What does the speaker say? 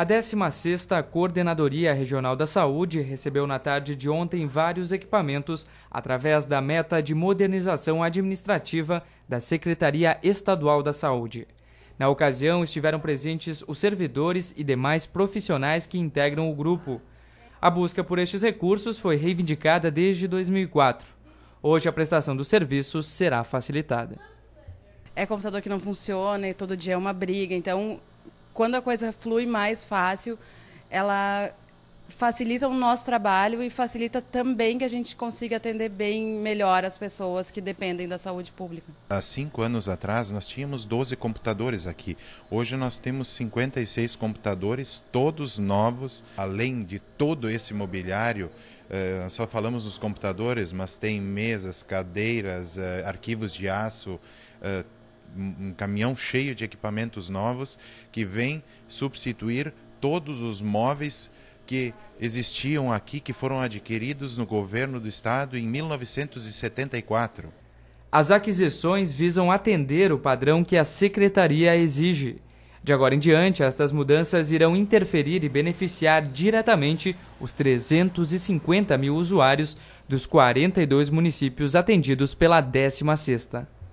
A 16ª Coordenadoria Regional da Saúde recebeu na tarde de ontem vários equipamentos através da meta de modernização administrativa da Secretaria Estadual da Saúde. Na ocasião, estiveram presentes os servidores e demais profissionais que integram o grupo. A busca por estes recursos foi reivindicada desde 2004. Hoje, a prestação dos serviços será facilitada é computador que não funciona e todo dia é uma briga. Então, quando a coisa flui mais fácil, ela facilita o nosso trabalho e facilita também que a gente consiga atender bem melhor as pessoas que dependem da saúde pública. Há cinco anos atrás, nós tínhamos 12 computadores aqui. Hoje, nós temos 56 computadores, todos novos, além de todo esse mobiliário. Eh, só falamos nos computadores, mas tem mesas, cadeiras, eh, arquivos de aço, eh, um caminhão cheio de equipamentos novos que vem substituir todos os móveis que existiam aqui, que foram adquiridos no governo do estado em 1974. As aquisições visam atender o padrão que a secretaria exige. De agora em diante, estas mudanças irão interferir e beneficiar diretamente os 350 mil usuários dos 42 municípios atendidos pela 16ª.